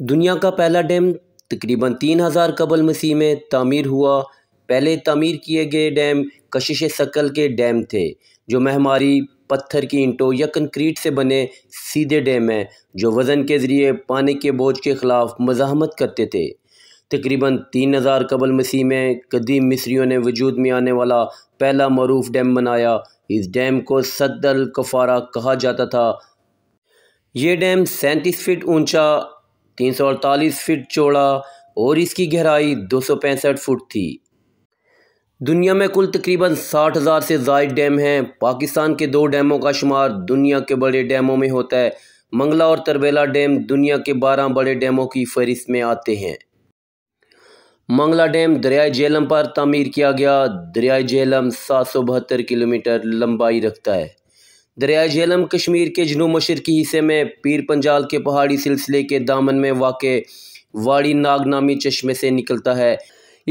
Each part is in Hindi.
दुनिया का पहला डैम तकरीबन तीन हज़ार कबल मसीह में तामीर हुआ पहले तमीर किए गए डैम कशिश शक्ल के डैम थे जो महमारी पत्थर की इंटों या कंक्रीट से बने सीधे डैम हैं जो वज़न के ज़रिए पानी के बोझ के ख़िलाफ़ मजामत करते थे तकरीबन तीन हज़ार कबल मसीह में कदीम मिस्रियों ने वजूद में आने वाला पहला मरूफ डैम बनाया इस डैम को सदल कफारा कहा जाता था ये डैम सैंतीस फीट ऊंचा तीन सौ अड़तालीस फीट चौड़ा और इसकी गहराई दो सौ पैंसठ फुट थी दुनिया में कुल तकरीबन साठ हज़ार से जायद डैम हैं पाकिस्तान के दो डैमों का शुमार दुनिया के बड़े डैमों में होता है मंगला और तरबेला डैम दुनिया के बारह बड़े डैमों की फहरिस्त में आते हैं मंगला डैम दरियाए झेलम पर तमीर किया गया दरियाए झेलम सात सौ बहत्तर किलोमीटर लंबाई रखता है दरियाए झेलम कश्मीर के जनूब मशरकी हिस्से में पीर पंजाल के पहाड़ी सिलसिले के दामन में वाक़ वाड़ी नाग नामी चश्मे से निकलता है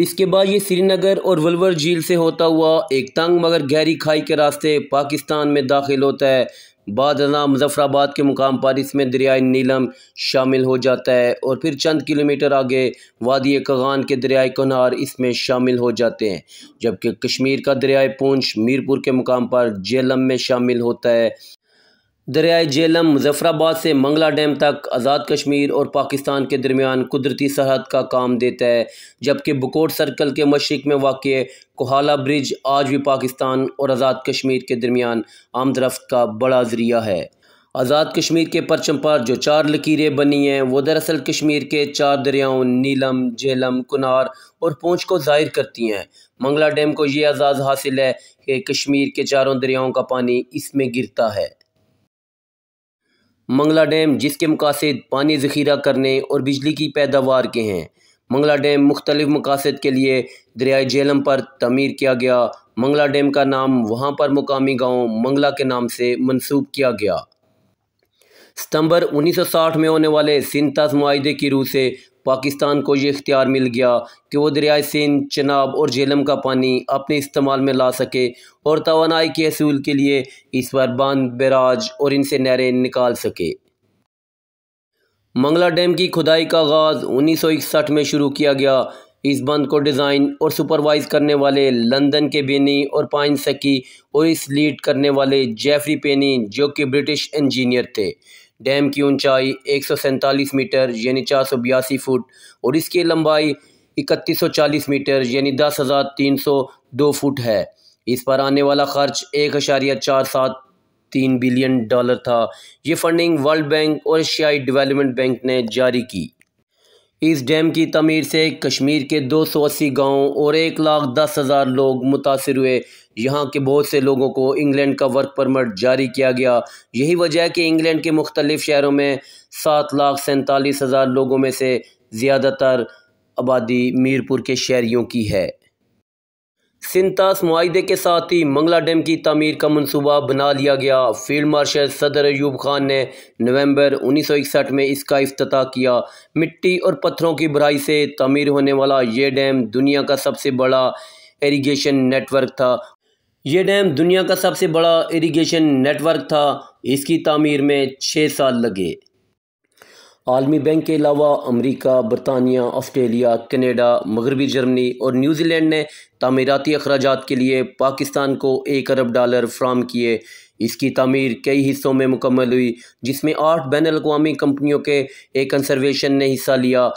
इसके बाद ये श्रीनगर और वलवर झील से होता हुआ एक तंग मगर गहरी खाई के रास्ते पाकिस्तान में दाखिल होता है बादना मुजफ्फराबाद के मुकाम पर इसमें दरियाए नीलम शामिल हो जाता है और फिर चंद किलोमीटर आगे वादी कगान के दरियाए कनार इसमें शामिल हो जाते हैं जबकि कश्मीर का दरियाए पूंछ मीरपुर के मुकाम पर जेलम में शामिल होता है दरियाए जेलम मुजफ्फराबाद से मंगला डैम तक आज़ाद कश्मीर और पाकिस्तान के दरमियान कुदरती सरहद का काम देता है जबकि बकोट सर्कल के मशरक में वाक़ कोहाला ब्रिज आज भी पाकिस्तान और आज़ाद कश्मीर के दरमियान आमदरफ्त का बड़ा ज़रिया है आज़ाद कश्मीर के परचम पर जो चार लकीरें बनी हैं वो दरअसल कश्मीर के चार दरियाओं नीलम झेलम कुनार और पूंछ को जाहिर करती हैं मंगला डैम को ये आज़ाद हासिल है कि कश्मीर के चारों दरियाओं का पानी इसमें गिरता है मंगला डैम जिसके मकासद पानी ज़ख़ीरा करने और बिजली की पैदावार के हैं मंगला डैम मुख्तलिफ़ मकासद के लिए दरियाए झेलम पर तमीर किया गया मंगला डैम का नाम वहाँ पर मुकामी गाँव मंगला के नाम से मनसूब किया गया सितंबर 1960 में होने वाले सिंतास माहे की रूह से पाकिस्तान को ये इख्तियार मिल गया कि वह दरियाए सिंध चनाब और झेलम का पानी अपने इस्तेमाल में ला सके और तोानाई के असूल के लिए इस पर बांध बैराज और इनसे नहरें निकाल सके मंगला डैम की खुदाई का आगाज़ उन्नीस सौ इकसठ में शुरू किया गया इस बंद को डिज़ाइन और सुपरवाइज करने वाले लंदन के बेनी और पाइन सकी और इस लीड करने वाले जेफरी पेनी जो कि ब्रिटिश इंजीनियर थे डैम की ऊंचाई एक मीटर यानी चार फुट और इसकी लंबाई 3140 मीटर यानी दस हज़ार तीन सौ दो फुट है इस पर आने वाला खर्च एक आशारिया चार सात तीन बिलियन डॉलर था ये फंडिंग वर्ल्ड बैंक और एशियाई डेवलपमेंट बैंक ने जारी की इस डैम की तमीर से कश्मीर के 280 गांव और एक लाख दस हज़ार लोग मुतासर हुए यहाँ के बहुत से लोगों को इंग्लैंड का वर्क परमिट जारी किया गया यही वजह है कि इंग्लैंड के मुख्तलिफ़ शहरों में सात लाख सैंतालीस हज़ार लोगों में से ज़्यादातर आबादी मीरपुर के शहरीों की है सिंतास माहे के साथ ही मंगला डैम की तमीर का मनसूबा बना लिया गया फील्ड मार्शल सदर अयूब खान ने नवंबर 1961 में इसका अफ्ताह किया मिट्टी और पत्थरों की भराई से तमीर होने वाला ये डैम दुनिया का सबसे बड़ा इरीगेशन नेटवर्क था ये डैम दुनिया का सबसे बड़ा इरिगेशन नेटवर्क था इसकी तामीर में छः साल लगे आलमी बैंक के अलावा अमेरिका बरतानिया ऑस्ट्रेलिया कनाडा मगरबी जर्मनी और न्यूजीलैंड ने तमीराती अखराज के लिए पाकिस्तान को एक अरब डॉलर फ्राहम किए इसकी तमीर कई हिस्सों में मुकम्मल हुई जिसमें आठ बैन अवी कंपनियों के एक कंसर्वेशन ने हिस्सा लिया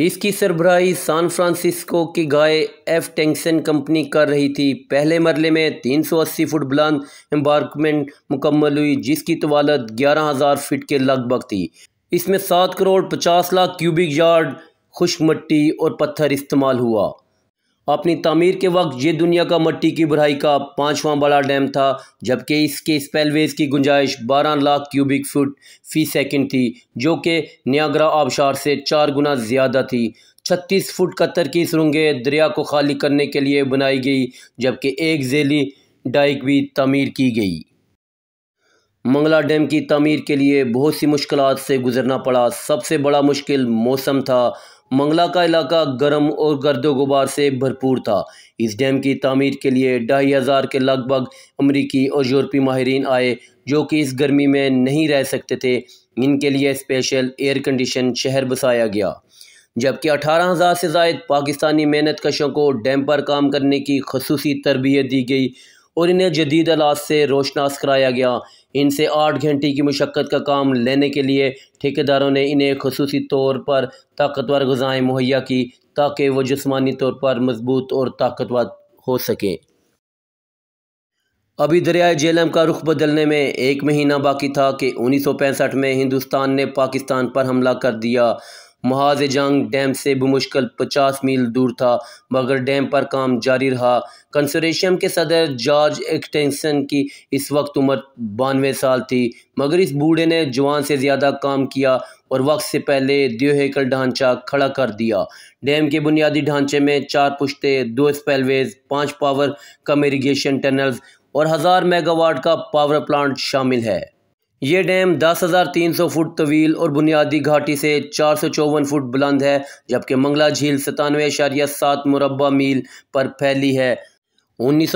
इसकी सरबराही सान फ्रांसिस्को की गाय एफ टेंक्सन कंपनी कर रही थी पहले मरले में 380 फुट बुलंद एम्बार्कमेंट मुकम्मल हुई जिसकी तवालत 11,000 फीट के लगभग थी इसमें सात करोड़ पचास लाख क्यूबिक यार्ड खुश मट्टी और पत्थर इस्तेमाल हुआ अपनी तमीर के वक्त ये दुनिया का मट्टी की बुराई का पाँचवा बड़ा डैम था जबकि इसके स्पेलवेज की गुंजाइश 12 लाख क्यूबिक फुट फी सेकंड थी जो कि न्यागरा आबशार से चार गुना ज़्यादा थी 36 फुट कतर की सुरंगें दरिया को खाली करने के लिए बनाई गई जबकि एक जेली डाइक भी तमीर की गई मंगला डैम की तमीर के लिए बहुत सी मुश्किल से गुजरना पड़ा सबसे बड़ा मुश्किल मौसम था मंगला का इलाका गर्म और गर्द गुबार से भरपूर था इस डैम की तमीर के लिए ढाई हज़ार के लगभग अमरीकी और यूरोपी माहरीन आए जो कि इस गर्मी में नहीं रह सकते थे इनके लिए स्पेशल एयर कंडीशन शहर बसाया गया जबकि अठारह हज़ार से जायद पाकिस्तानी मेहनत कशों को डैम पर काम करने की खसूसी तरबियत दी गई और इन्हें जदीद आलात से रोशनास कराया गया इनसे आठ घंटे की मशक्क़त का काम लेने के लिए ठेकेदारों ने इन्हें खसूस तौर पर ताकतवर गज़ाएँ मुहैया की ताकि वह जिसमानी तौर पर मजबूत और ताकतवर हो सकें अभी दरियाए जेलम का रुख बदलने में एक महीना बाकी था कि उन्नीस सौ पैंसठ में हिंदुस्तान ने पाकिस्तान पर हमला कर दिया महाज जंग डैम से बमुश्किल पचास मील दूर था मगर डैम पर काम जारी रहा कंसोरेशियम के सदर जॉर्ज एक्सटेंसन की इस वक्त उम्र बानवे साल थी मगर इस बूढ़े ने जवान से ज़्यादा काम किया और वक्त से पहले दो एकड़ ढांचा खड़ा कर दिया डैम के बुनियादी ढांचे में चार पुश्ते दो स्पेलवेज पाँच पावर कम इरीगेशन टनल्स और हज़ार मेगावाट का पावर प्लांट शामिल है ये डैम 10,300 फुट तवील और बुनियादी घाटी से चार सौ चौवन फुट बुलंद है जबकि मंगला झील सतानवे इशारिया सात मुरबा मील पर फैली है उन्नीस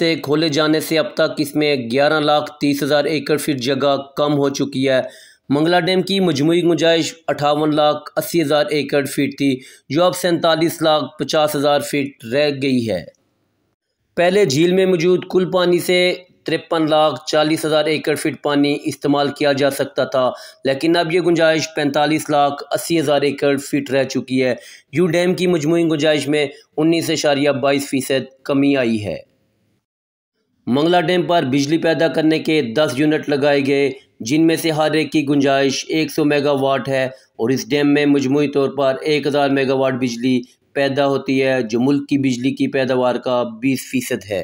से खोले जाने से अब तक इसमें ग्यारह लाख तीस हज़ार एकड़ फीट जगह कम हो चुकी है मंगला डैम की मजमू गुंजाइश अठावन लाख अस्सी हज़ार एकड़ फीट थी जो अब सैंतालीस लाख पचास हज़ार फीट रह गई है पहले झील में मौजूद कुल पानी से तिरपन लाख चालीस हज़ार एकड़ फीट पानी इस्तेमाल किया जा सकता था लेकिन अब ये गुंजाइश पैंतालीस लाख अस्सी हज़ार एकड़ फीट रह चुकी है यू डैम की मजमू गुंजाइश में उन्नीस अशारिया बाईस फ़ीसद कमी आई है मंगला डैम पर बिजली पैदा करने के दस यूनिट लगाए गए जिनमें से हर एक की गुंजाइश एक सौ मेगावाट है और इस डैम में मजमू तौर पर एक हज़ार मेगावाट बिजली पैदा होती है जो मुल्क की बिजली की पैदावार का बीस फ़ीसद है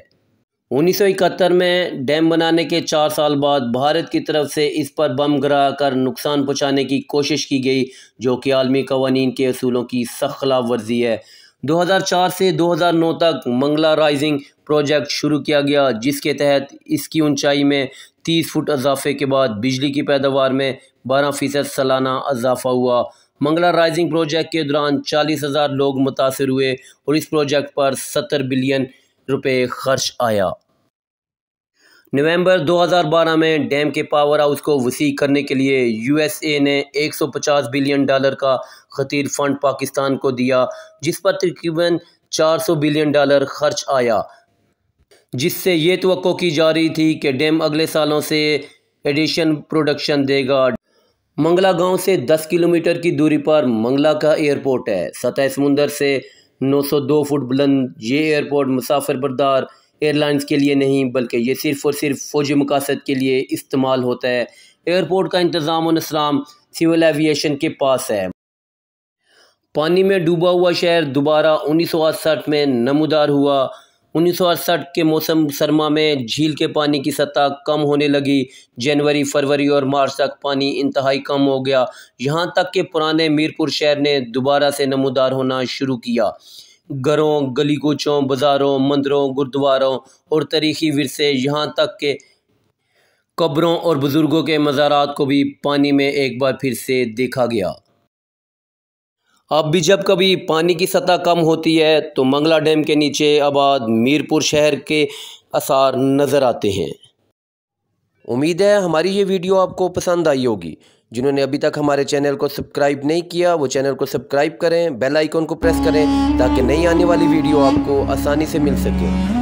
1971 में डैम बनाने के चार साल बाद भारत की तरफ से इस पर बम गिरा कर नुकसान पहुँचाने की कोशिश की गई जो कि आलमी कवानीन के असूलों की सख्त खिलाफ वर्जी है 2004 से 2009 तक मंगला राइजिंग प्रोजेक्ट शुरू किया गया जिसके तहत इसकी ऊंचाई में 30 फुट इजाफे के बाद बिजली की पैदावार में 12 फ़ीसद सालाना इजाफा हुआ मंगला राइजिंग प्रोजेक्ट के दौरान चालीस हज़ार लोग मुतासर हुए और इस प्रोजेक्ट पर सत्तर बिलियन रुपये खर्च आया नवंबर 2012 में डैम के पावर हाउस को वसी करने के लिए यूएसए ने 150 बिलियन डॉलर का खतीर फंड पाकिस्तान को दिया जिस पर तकरीबन 400 बिलियन डॉलर खर्च आया जिससे ये तो की जा रही थी कि डैम अगले सालों से एडिशन प्रोडक्शन देगा मंगला गांव से 10 किलोमीटर की दूरी पर मंगला का एयरपोर्ट है सतह समुंदर से 902 फुट बुलंद ये एयरपोर्ट मुसाफिर बरदार एयरलाइंस के लिए नहीं बल्कि ये सिर्फ़ और सिर्फ फौजी मकासद के लिए इस्तेमाल होता है एयरपोर्ट का इंतज़ाम और सिविल एविएशन के पास है पानी में डूबा हुआ शहर दोबारा उन्नीस में नमदार हुआ उन्नीस के मौसम सरमा में झील के पानी की सतह कम होने लगी जनवरी फरवरी और मार्च तक पानी इंतहाई कम हो गया यहाँ तक कि पुराने मीरपुर शहर ने दोबारा से नमोदार होना शुरू किया घरों गली कोचों बाज़ारों मंदिरों गुरुद्वारों और तारीखी विरसे यहाँ तक के कब्रों और बुज़ुर्गों के मज़ारात को भी पानी में एक बार फिर से देखा गया अब भी जब कभी पानी की सतह कम होती है तो मंगला डैम के नीचे आबाद मीरपुर शहर के आसार नज़र आते हैं उम्मीद है हमारी ये वीडियो आपको पसंद आई होगी जिन्होंने अभी तक हमारे चैनल को सब्सक्राइब नहीं किया वो चैनल को सब्सक्राइब करें बेल आइकन को प्रेस करें ताकि नई आने वाली वीडियो आपको आसानी से मिल सके